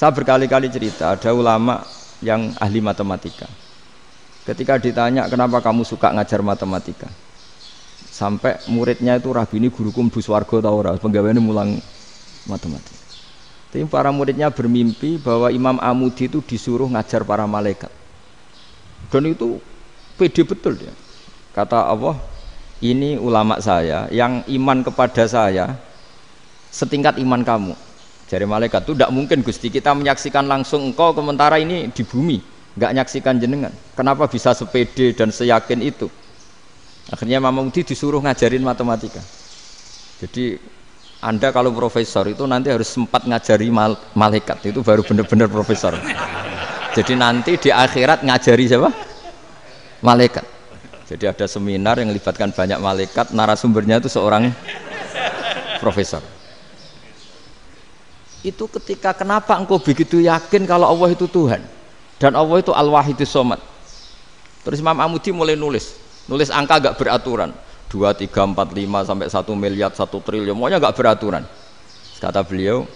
Saya berkali-kali cerita, ada ulama yang ahli matematika. Ketika ditanya kenapa kamu suka ngajar matematika, sampai muridnya itu rabi ini guru gurukum buswargo taurah, ora, ini mulang matematika. Tapi para muridnya bermimpi bahwa Imam Amudi itu disuruh ngajar para malaikat. Dan itu pede betul dia. Kata Allah, ini ulama saya yang iman kepada saya setingkat iman kamu Jari malaikat itu tidak mungkin Gusti kita menyaksikan langsung engkau sementara ini di bumi, nggak nyaksikan jenengan. Kenapa bisa sepede dan seyakin itu? Akhirnya Mama Mudi disuruh ngajarin matematika. Jadi Anda kalau profesor itu nanti harus sempat ngajari mal malaikat, itu baru benar-benar profesor. Jadi nanti di akhirat ngajari siapa? Malaikat. Jadi ada seminar yang melibatkan banyak malaikat, narasumbernya itu seorang profesor itu ketika kenapa engkau begitu yakin kalau Allah itu Tuhan dan Allah itu al itu Somad terus Imam Amudi mulai nulis nulis angka gak beraturan 2, 3, 4, 5 sampai 1 miliar 1 triliun maunya gak beraturan kata beliau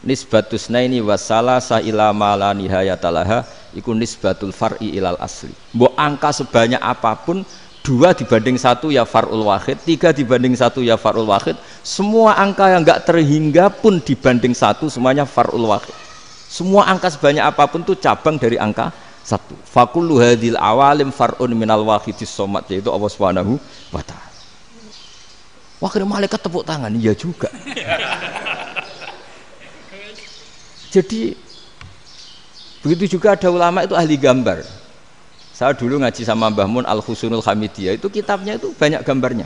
nisbatus naini wasala sa'ila mala nihayatalaha iku nisbatul far'i ilal asli mbok angka sebanyak apapun dua dibanding satu ya farul wahid tiga dibanding satu ya farul wahid semua angka yang nggak terhingga pun dibanding satu semuanya farul wahid semua angka sebanyak apapun itu cabang dari angka satu fakullu hadil awalim farun minal wahidis somat yaitu Allah subhanahu wa ta'ala wakil malaikat tepuk tangan iya juga jadi begitu juga ada ulama itu ahli gambar saya dulu ngaji sama Mbah Mun Al Khusnul Hamidiyah itu kitabnya itu banyak gambarnya.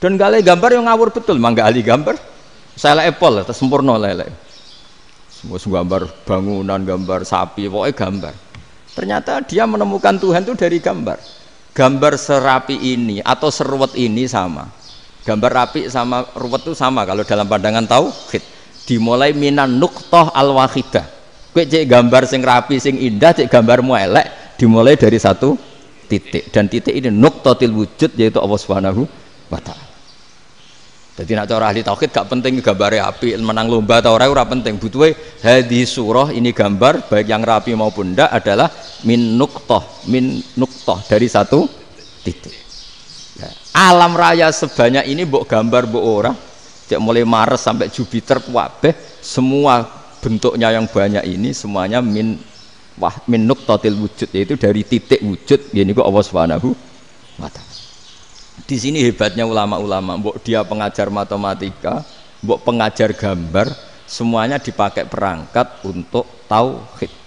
Dan gak ada gambar yang ngawur betul, mangga ali gambar. Saya epol, terus sempurna lele. Semua gambar bangunan, gambar sapi, pokoknya gambar. Ternyata dia menemukan Tuhan itu dari gambar. Gambar serapi ini atau seruat ini sama. Gambar rapi sama ruwet itu sama kalau dalam pandangan tauhid. Dimulai minan nuktoh al wahidah. Kue cek gambar sing rapi sing indah, cek gambar mu elek, dimulai dari satu titik dan titik ini nuktotil wujud yaitu Allah Subhanahu wa taala. Jadi nak cara ahli tauhid gak penting gambare api menang lomba atau ora ora penting butuhe hadi surah ini gambar baik yang rapi maupun ndak adalah min nuktoh min nuktoh dari satu titik. Nah, alam raya sebanyak ini mbok gambar mbok ora cek mulai Maret sampai Jupiter kuabeh semua bentuknya yang banyak ini semuanya min wah min total wujud yaitu dari titik wujud ya kok Allah Subhanahu wa taala. Di sini hebatnya ulama-ulama, mbok dia pengajar matematika, mbok pengajar gambar, semuanya dipakai perangkat untuk tauhid.